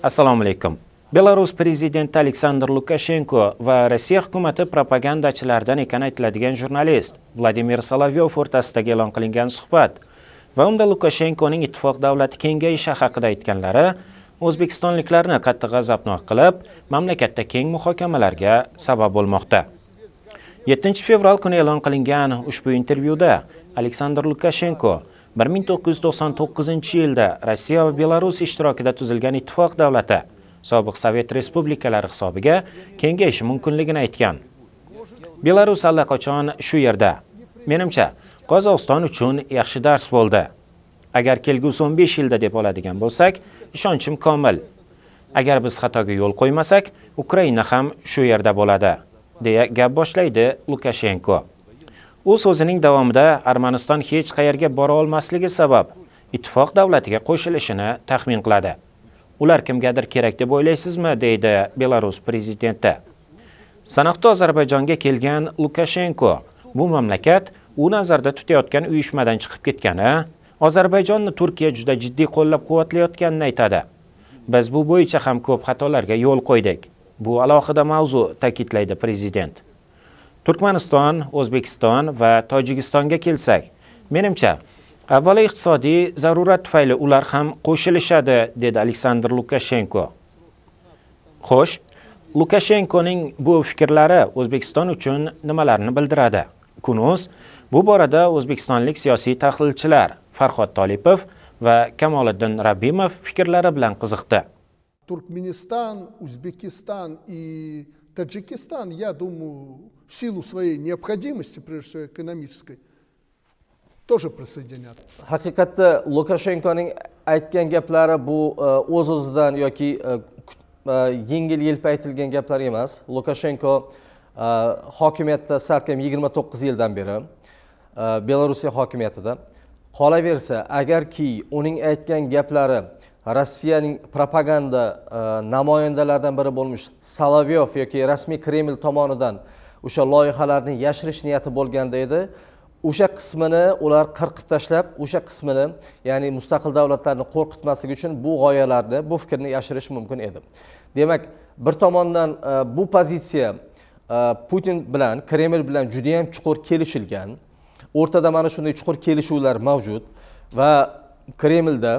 assalomu alaykum belarus prezidenti aleksandr lukashenko va rossiya hukumati propagandachilaridan ekani aytiladigan jurnalist vladimir solovyov o'rtasidagi e'lon qilingan suhbat va unda lukashenkoning ittifoq davlati kengayishi haqida aytganlari o'zbekistonliklarni qattiq g'azabnok qilib mamlakatda keng muhokamalarga sabab bo'lmoqda 7 fevral kuni e'lon qilingan ushbu intervyuda aleksandr lukashenko 1999 yilda Rossiya va Belarus ishtirokida tuzilgan ittifoq davlati sobiq Sovet respublikalari hisobiga kengayishi mumkinligini aytgan. Belarus allaqachon shu yerda. Menimcha, Qozog'iston uchun yaxshi dars bo'ldi. Agar kelgusi 15 yilda deb oladigan bo'lsak, ishonchim komil. Agar biz xatoga yo'l qo'ymasak, Ukraina ham shu yerda bo'ladi, deya gap boshlaydi Lukashenko. u so'zining davomida armaniston hech qayerga bora olmasligi sabab ittifoq davlatiga qo'shilishini taxmin qiladi ular kimgadir kerak deb o'ylaysizmi deydi belarus prezidenti sanoqda ozarbayjonga kelgan lukashenko bu mamlakat u nazarda tutayotgan uyushmadan chiqib ketgani ozarbayjonni turkiya juda jiddiy qo'llab quvvatlayotganini aytadi biz bu bo'yicha ham ko'p xatolarga yo'l qo'ydik bu alohida mavzu ta'kidlaydi prezident turkmaniston o'zbekiston va tojikistonga kelsak menimcha avvalo iqtisodiy zarurat tufayli ular ham qo'shilishadi dedi aleksandr lukashenko xo'sh lukashenkoning bu fikrlari o'zbekiston uchun nimalarni bildiradi kunuz bu borada o'zbekistonlik siyosiy tahlilchilar farhod tolipov va kamoliddin rabbimov fikrlari bilan qiziqdi turkmaniston o'zbekiston i Таджикистан, я думаю, в силу своей необходимости, прежде всего экономической, тоже присоединят. haqiqatda lukashenkoning aytgan gaplari bu э, o'z o'zidan yoki э, э, yengil yelpa aytilgan gaplar emas lukashenko hokimiyatda salkam yigirma to'qqiz yildan beri belorussiya hokimiyatida qolaversa agarki uning aytgan gaplari rossiyaning propaganda e, namoyandalaridan biri bo'lmish solovyov yoki rasmiy kreml tomonidan o'sha loyihalarni yashirish niyati bo'lganda edi o'sha qismini ular qirqib tashlab o'sha qismini ya'ni mustaqil davlatlarni qo'rqitmasligi uchun bu g'oyalarni bu fikrni yashirish mumkin edi demak bir tomondan e, bu pozitsiya e, putin bilan kreml bilan judayam chuqur kelishilgan o'rtada mana shunday chuqur kelishuvlar mavjud va kremlda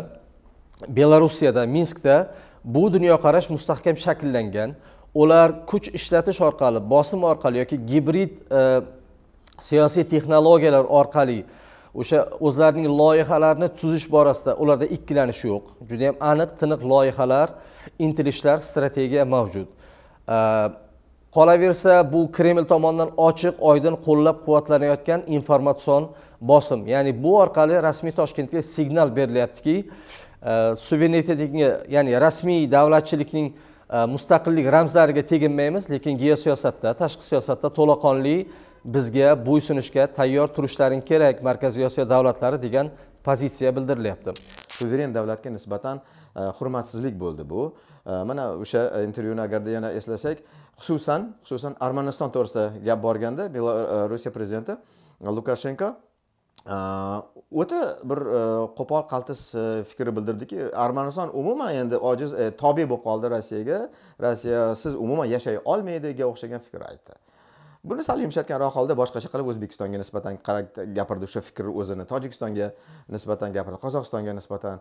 belarusiyada minskda bu dunyoqarash mustahkam shakllangan ular kuch ishlatish orqali bosim orqali yoki gibrid e, siyosiy texnologiyalar orqali o'sha o'zlarining loyihalarini tuzish borasida ularda ikkilanish yo'q juda yam aniq tiniq loyihalar intilishlar strategiya mavjud e, qolaversa bu kreml tomonidan ochiq oydin qo'llab quvvatlanayotgan informatsion bosim ya'ni bu orqali rasmiy toshkentga signal berilyaptiki suverenitetga ya'ni rasmiy davlatchilikning mustaqillik ramzlariga teginmaymiz lekin geosiyosatda tashqi siyosatda to'laqonli bizga bo'ysunishga tayyor turishlaring kerak markaziy osiyo davlatlari degan pozitsiya bildirilyapti suveren davlatga nisbatan hurmatsizlik bo'ldi bu mana o'sha intervyuni agarda yana eslasak xususan xususan armaniston to'g'risida gap borganda rossiya prezidenti lukashenko o'ta bir e, qo'pol qaltis e, fikr bildirdiki armaniston umuman endi ojiz e, tobe bo'lib qoldi rossiyaga rossiya siz umuman yashay olmaydiga o'xshagan fikr aytdi buni sal yumshatganroq holda boshqacha qilib o'zbekistonga nisbatan gapirdi o'sha fikr o'zini tojikistonga nisbatan gapirdi qozog'istonga nisbatan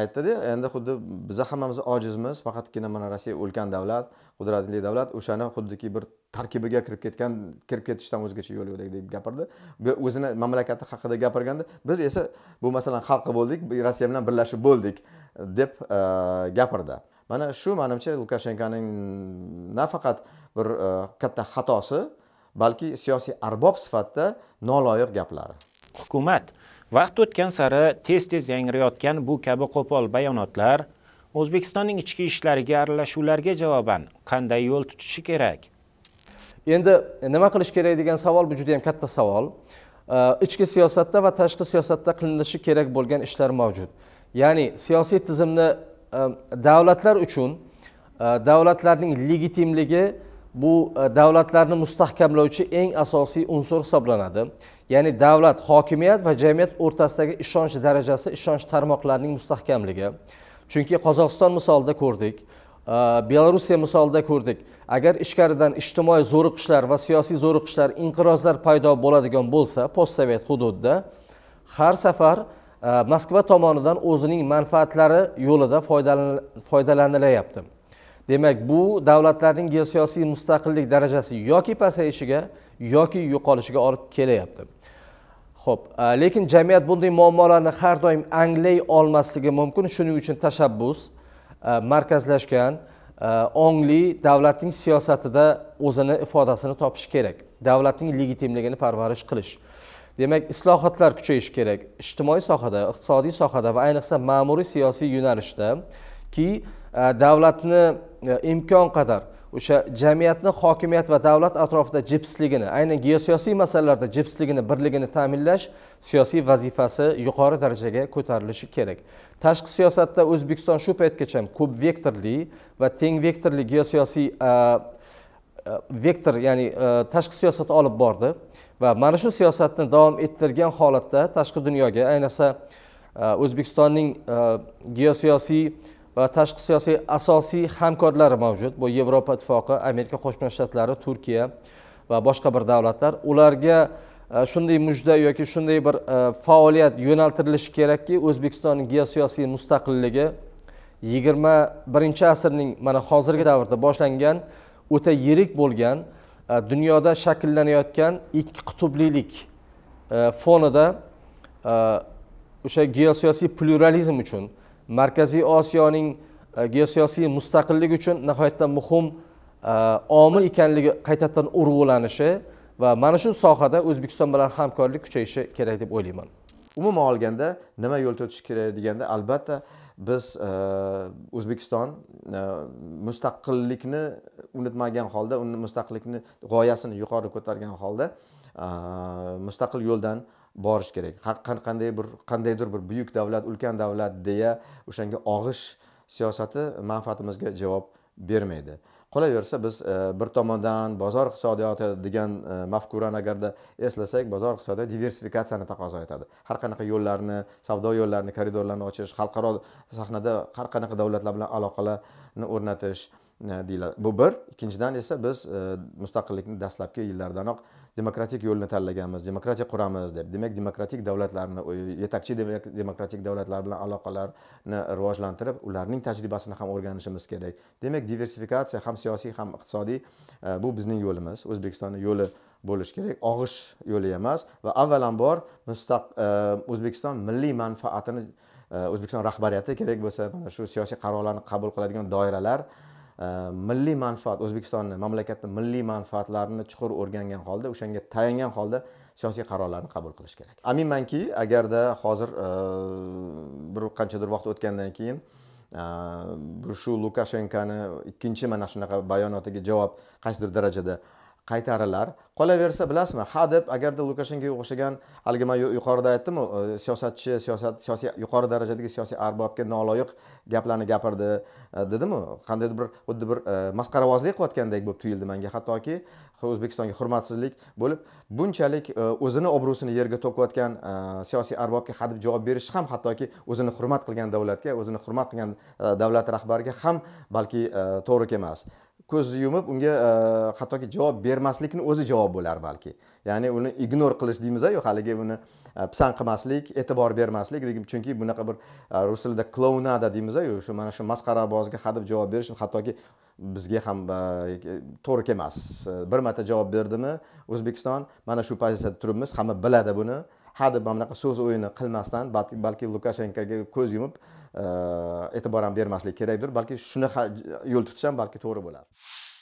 aytdida endi xuddi biza hammamiz ojizmiz faqatgina mana rossiya ulkan davlat qudratli davlat o'shani xuddiki bir tarkibiga kirib ketgan kirib ketishdan o'zgacha yo'l yo'q deb gapirdi o'zini mamlakati haqida gapirganda biz esa bu masalan xalqi bo'ldik rossiya bilan birlashib bo'ldik deb e, gapirdi mana shu manimcha lukashenkoning nafaqat bir e, katta xatosi balki siyosiy arbob sifatida noloyiq gaplari hukumat vaqt o'tgan sari tez tez yangrayotgan bu kabi qo'pol bayonotlar o'zbekistonning ichki ishlariga aralashuvlarga javoban qanday yo'l tutishi kerak endi nima qilish kerak degan savol bu juda yam katta savol ichki siyosatda va tashqi siyosatda qilinishi kerak bo'lgan ishlar mavjud ya'ni siyosiy tizimni e, davlatlar uchun e, davlatlarning legitimligi bu e, davlatlarni mustahkamlovchi eng asosiy unsur hisoblanadi ya'ni davlat hokimiyat va jamiyat o'rtasidagi ishonch darajasi ishonch tarmoqlarining mustahkamligi chunki qozog'iston misolida ko'rdik Belarusiya misolida ko'rdik agar ichkaridan ijtimoiy zo'riqishlar va siyosiy zo'riqishlar inqirozlar paydo bo'ladigan bo'lsa postsovet hududida har safar moskva tomonidan o'zining manfaatlari yo'lida foydalanilayapti demak bu davlatlarning geosiyosiy mustaqillik darajasi yoki pasayishiga yoki yo'qolishiga olib kelyapti ho'p э, lekin jamiyat bunday muammolarni har doim anglay olmasligi mumkin shuning uchun tashabbus E, markazlashgan e, ongli davlatning siyosatida o'zini ifodasini topishi kerak davlatning legitimligini parvarish qilish demak islohotlar kuchayishi kerak ijtimoiy sohada iqtisodiy sohada va ayniqsa ma'muriy siyosiy yo'nalishda ki e, davlatni imkon qadar o'sha jamiyatni hokimiyat va davlat atrofida jipsligini aynan geosiyosiy masalalarda jipsligini birligini ta'minlash siyosiy vazifasi yuqori darajaga ko'tarilishi kerak tashqi siyosatda o'zbekiston shu paytgacha ko'p vektorli va teng vektorli geosiyosiy vektor ya'ni tashqi siyosat olib bordi va mana shu siyosatni davom ettirgan holatda tashqi dunyoga ayniqsa o'zbekistonning geosiyosiy va tashqi siyosiy asosiy hamkorlari mavjud bu yevropa ittifoqi amerika qo'shma shtatlari turkiya va boshqa bir davlatlar ularga e, shunday mujda yoki shunday bir e, faoliyat yo'naltirilishi kerakki o'zbekiston geosiyosiy mustaqilligi yigirma birinchi asrning mana hozirgi davrda boshlangan o'ta yirik bo'lgan e, dunyoda shakllanayotgan ikki qutblilik fonida o'sha geosiyosiy pluralizm uchun markaziy osiyoning e, geosiyosiy mustaqillik uchun nihoyatda muhim e, omil ekanligi qaytadan urg'ulanishi va mana shu sohada o'zbekiston bilan hamkorlik kuchayishi kerak deb o'ylayman umuman olganda nima yo'l tutish kerak deganda albatta biz e, o'zbekiston mustaqillikni unutmagan holda uni mustaqillikni g'oyasini yuqori ko'targan holda mustaqil yo'ldan borish kerak qanday bir qandaydir bir buyuk davlat ulkan davlat deya o'shanga og'ish siyosati manfaatimizga javob bermaydi qolaversa biz e, bir tomondan bozor iqtisodiyoti degan e, mafkurani agarda eslasak bozor iqtisodiyoti diversifikatsiyani taqozo etadi har qanaqa yo'llarni savdo yo'llarini koridorlarni ochish xalqaro sahnada har qanaqa davlatlar bilan aloqalarni o'rnatish deyiladi bu bir ikkinchidan esa biz e, mustaqillikni dastlabki yillardanoq demokratik yo'lni tanlaganmiz demokratiya quramiz deb demak demokratik davlatlarni yetakchi demokratik davlatlar bilan aloqalarni rivojlantirib ularning tajribasini ham o'rganishimiz kerak demak diversifikatsiya ham siyosiy ham iqtisodiy e, bu bizning yo'limiz o'zbekistonni yo'li bo'lishi kerak og'ish yo'li emas va avvalambor mustaq e, o'zbekiston milliy manfaatini o'zbekiston rahbariyati kerak bo'lsa mana shu siyosiy qarorlarni qabul qiladigan doiralar milliy manfaat o'zbekistonni mamlakatni milliy manfaatlarini chuqur o'rgangan holda o'shanga tayangan holda siyosiy qarorlarni qabul qilish kerak aminmanki agarda hozir bir qanchadir vaqt o'tgandan keyin shu lukashenkoni ikkinchi mana shunaqa bayonotiga javob qaysidir darajada qaytarilar qolaversa bilasizmi ha deb agarda lukashenkoga o'xshagan haligi man yuqorida aytdimu e, siyosatchi siyosat siyosiy yuqori darajadagi siyosiy arbobga noloyiq gaplarni gapirdi e, dedimu qandaydir bir xuddi bir e, masxaravozlik qilayotgandek bo'lib tuyuldi manga hattoki o'zbekistonga hurmatsizlik bo'lib bunchalik o'zini obro'sini yerga to'kayotgan siyosiy arbobga hadeb javob berish ham hattoki o'zini hurmat qilgan davlatga o'zini hurmat qilgan davlat rahbariga ham balki to'g'ri kelmas ko'zni yumib unga hattoki e, javob bermaslikni o'zi javob bo'lar balki ya'ni uni ignor qilish deymiz yo haligi uni e, pisand qilmaslik e'tibor bermaslik chunki bunaqa bir e, rus tilida klounada deymiz yo shu mana shu masxarabozga hadeb javob berish hattoki bizga ham to'g'ri kelmas bir marta javob berdimi o'zbekiston mana shu pozitsiyada turibmiz hamma biladi buni hadeb mana bunaqa so'z o'yini qilmasdan balki lukashenkoga ko'z yumib e'tibor ham bermaslik kerakdir balki shunaqa yo'l tutish ham balki to'g'ri bo'lar